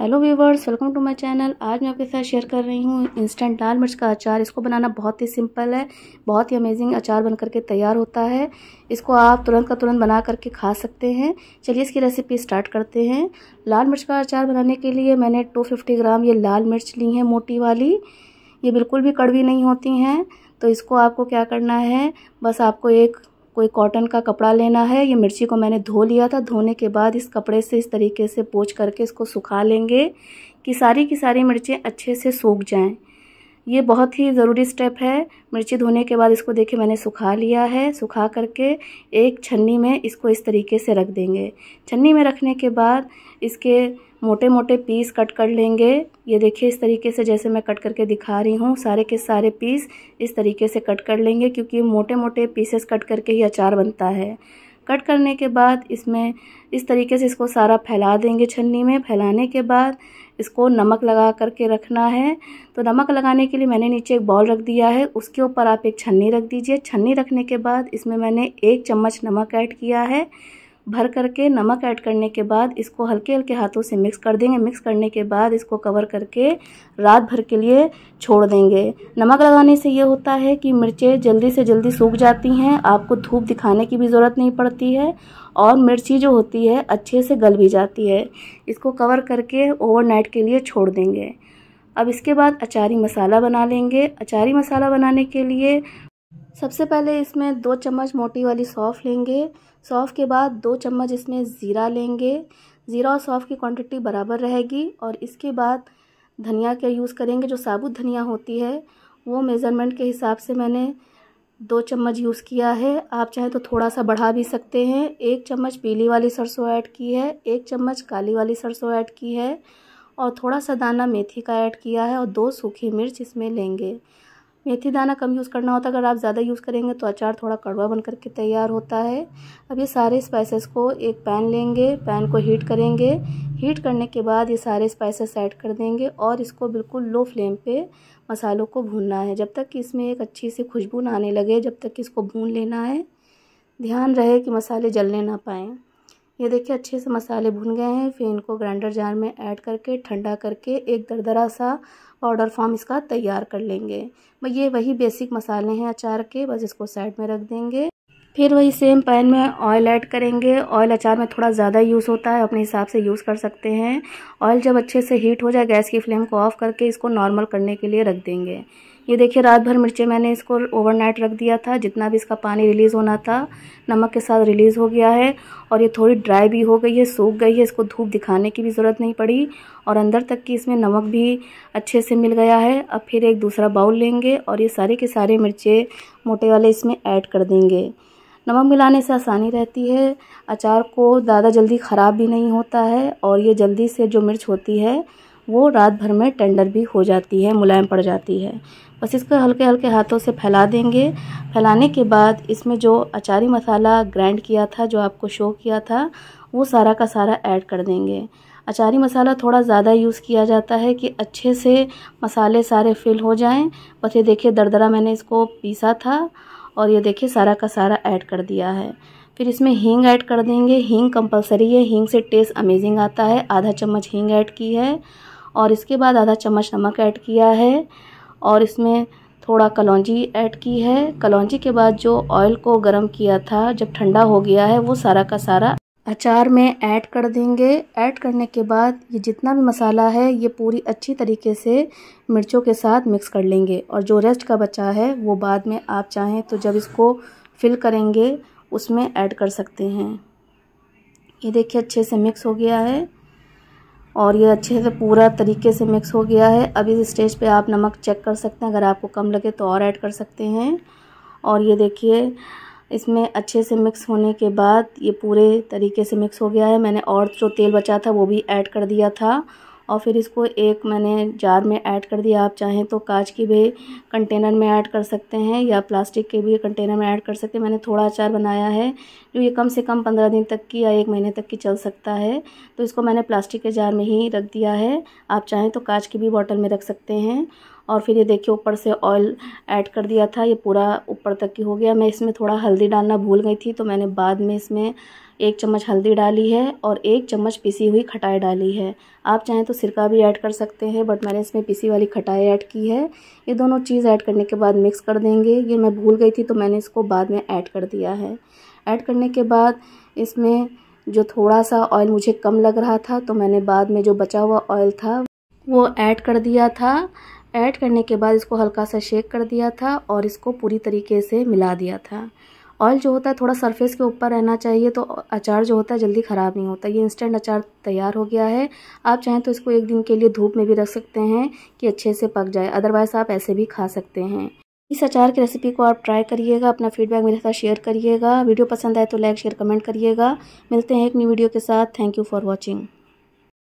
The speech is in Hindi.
hello viewers welcome to my channel आज मैं आपके साथ शेयर कर रही हूँ इंस्टेंट लाल मिर्च का अचार इसको बनाना बहुत ही सिंपल है बहुत ही अमेजिंग अचार बन करके तैयार होता है इसको आप तुरंत का तुरंत बना करके खा सकते हैं चलिए इसकी रेसिपी स्टार्ट करते हैं लाल मिर्च का अचार बनाने के लिए मैंने टू फिफ्टी ग्राम ये लाल मिर्च ली है मोटी वाली ये बिल्कुल भी कड़वी नहीं होती हैं तो इसको आपको क्या करना है बस आपको एक कोई कॉटन का कपड़ा लेना है ये मिर्ची को मैंने धो लिया था धोने के बाद इस कपड़े से इस तरीके से पोच करके इसको सुखा लेंगे कि सारी की सारी मिर्चें अच्छे से सूख जाएं ये बहुत ही ज़रूरी स्टेप है मिर्ची धोने के बाद इसको देखिए मैंने सुखा लिया है सुखा करके एक छन्नी में इसको इस तरीके से रख देंगे छन्नी में रखने के बाद इसके मोटे मोटे पीस कट कर लेंगे ये देखिए इस तरीके से जैसे मैं कट करके दिखा रही हूँ सारे के सारे पीस इस तरीके से कट कर लेंगे क्योंकि मोटे मोटे पीसेस कट करके ही अचार बनता है कट करने के बाद इसमें इस तरीके से इसको सारा फैला देंगे छन्नी में फैलाने के बाद इसको नमक लगा करके रखना है तो नमक लगाने के लिए मैंने नीचे एक बॉल रख दिया है उसके ऊपर आप एक छन्नी रख दीजिए छन्नी रखने के बाद इसमें मैंने एक चम्मच नमक ऐड किया है भर करके नमक ऐड करने के बाद इसको हल्के हल्के हाथों से मिक्स कर देंगे मिक्स करने के बाद इसको कवर करके रात भर के लिए छोड़ देंगे नमक लगाने से ये होता है कि मिर्चें जल्दी से जल्दी सूख जाती हैं आपको धूप दिखाने की भी ज़रूरत नहीं पड़ती है और मिर्ची जो होती है अच्छे से गल भी जाती है इसको कवर करके ओवरनाइट के लिए छोड़ देंगे अब इसके बाद अचारी मसाला बना लेंगे अचारी मसाला बनाने के लिए सबसे पहले इसमें दो चम्मच मोटी वाली सौफ़ लेंगे सौफ़ के बाद दो चम्मच इसमें ज़ीरा लेंगे ज़ीरा और सौफ़ की क्वांटिटी बराबर रहेगी और इसके बाद धनिया का यूज़ करेंगे जो साबुत धनिया होती है वो मेज़रमेंट के हिसाब से मैंने दो चम्मच यूज़ किया है आप चाहें तो थोड़ा सा बढ़ा भी सकते हैं एक चम्मच पीली वाली सरसों ऐड की है एक चम्मच काली वाली सरसों ऐड की है और थोड़ा सा दाना मेथी का ऐड किया है और दो सूखी मिर्च इसमें लेंगे मेथी दाना कम यूज़ करना होता है अगर आप ज़्यादा यूज़ करेंगे तो अचार थोड़ा कड़वा बन करके तैयार होता है अब ये सारे स्पाइसेस को एक पैन लेंगे पैन को हीट करेंगे हीट करने के बाद ये सारे स्पाइसेस ऐड कर देंगे और इसको बिल्कुल लो फ्लेम पे मसालों को भूनना है जब तक कि इसमें एक अच्छी सी खुशबू ना आने लगे जब तक कि इसको भून लेना है ध्यान रहे कि मसाले जलने ना पाएँ ये देखिए अच्छे से मसाले भुन गए हैं फिर इनको ग्राइंडर जार में ऐड करके ठंडा करके एक दरदरा सा पाउडर फॉर्म इसका तैयार कर लेंगे ये वही बेसिक मसाले हैं अचार के बस इसको साइड में रख देंगे फिर वही सेम पैन में ऑयल ऐड करेंगे ऑयल अचार में थोड़ा ज़्यादा यूज़ होता है अपने हिसाब से यूज़ कर सकते हैं ऑयल जब अच्छे से हीट हो जाए गैस की फ्लेम को ऑफ़ करके इसको नॉर्मल करने के लिए रख देंगे ये देखिए रात भर मिर्चें मैंने इसको ओवरनाइट रख दिया था जितना भी इसका पानी रिलीज़ होना था नमक के साथ रिलीज़ हो गया है और ये थोड़ी ड्राई भी हो गई है सूख गई है इसको धूप दिखाने की भी ज़रूरत नहीं पड़ी और अंदर तक की इसमें नमक भी अच्छे से मिल गया है अब फिर एक दूसरा बाउल लेंगे और ये सारे के सारे मिर्चें मोटे वाले इसमें ऐड कर देंगे नमक मिलाने से आसानी रहती है अचार को ज़्यादा जल्दी ख़राब भी नहीं होता है और ये जल्दी से जो मिर्च होती है वो रात भर में टेंडर भी हो जाती है मुलायम पड़ जाती है बस इसको हल्के हल्के हाथों से फैला देंगे फैलाने के बाद इसमें जो अचारी मसाला ग्राइंड किया था जो आपको शो किया था वो सारा का सारा ऐड कर देंगे अचारी मसाला थोड़ा ज़्यादा यूज़ किया जाता है कि अच्छे से मसाले सारे फिल हो जाएं बस ये देखिए दरदरा मैंने इसको पीसा था और ये देखिए सारा का सारा ऐड कर दिया है फिर इसमें हींग ऐड कर देंगे हींग कंपलसरी है हींग से टेस्ट अमेजिंग आता है आधा चम्मच हींग ऐड की है और इसके बाद आधा चम्मच नमक ऐड किया है और इसमें थोड़ा कलौजी ऐड की है कलौजी के बाद जो ऑयल को गर्म किया था जब ठंडा हो गया है वो सारा का सारा अचार में ऐड कर देंगे ऐड करने के बाद ये जितना भी मसाला है ये पूरी अच्छी तरीके से मिर्चों के साथ मिक्स कर लेंगे और जो रेस्ट का बचा है वो बाद में आप चाहें तो जब इसको फिल करेंगे उसमें ऐड कर सकते हैं ये देखिए अच्छे से मिक्स हो गया है और ये अच्छे से पूरा तरीके से मिक्स हो गया है अब इस स्टेज पे आप नमक चेक कर सकते हैं अगर आपको कम लगे तो और ऐड कर सकते हैं और ये देखिए इसमें अच्छे से मिक्स होने के बाद ये पूरे तरीके से मिक्स हो गया है मैंने और जो तेल बचा था वो भी ऐड कर दिया था और फिर इसको एक मैंने जार में ऐड कर दिया आप चाहें तो कांच की भी कंटेनर में ऐड कर सकते हैं या प्लास्टिक के भी कंटेनर में ऐड कर सकते हैं मैंने थोड़ा अचार बनाया है जो ये कम से कम पंद्रह दिन तक की या एक महीने तक की चल सकता है तो इसको मैंने प्लास्टिक के जार में ही रख दिया है आप चाहें तो कांच की भी बॉटल में रख सकते हैं और फिर ये देखिए ऊपर से ऑयल ऐड कर दिया था ये पूरा ऊपर तक की हो गया मैं इसमें थोड़ा हल्दी डालना भूल गई थी तो मैंने बाद में इसमें एक चम्मच हल्दी डाली है और एक चम्मच पिसी हुई खटाई डाली है आप चाहें तो सिरका भी ऐड कर सकते हैं बट मैंने इसमें पिसी वाली खटाई ऐड की है ये दोनों चीज़ ऐड करने के बाद मिक्स कर देंगे ये मैं भूल गई थी तो मैंने इसको बाद में ऐड कर दिया है ऐड करने के बाद इसमें जो थोड़ा सा ऑयल मुझे कम लग रहा था तो मैंने बाद में जो बचा हुआ ऑयल था वो ऐड कर दिया था ऐड करने के बाद इसको हल्का सा शेक कर दिया था और इसको पूरी तरीके से मिला दिया था ऑयल जो होता है थोड़ा सरफेस के ऊपर रहना चाहिए तो अचार जो होता है जल्दी ख़राब नहीं होता ये इंस्टेंट अचार तैयार हो गया है आप चाहें तो इसको एक दिन के लिए धूप में भी रख सकते हैं कि अच्छे से पक जाए अदरवाइज़ आप ऐसे भी खा सकते हैं इस अचार की रेसिपी को आप ट्राई करिएगा अपना फीडबैक मेरे साथ शेयर करिएगा वीडियो पसंद आए तो लाइक शेयर कमेंट करिएगा मिलते हैं एक न्यू वीडियो के साथ थैंक यू फॉर वॉचिंग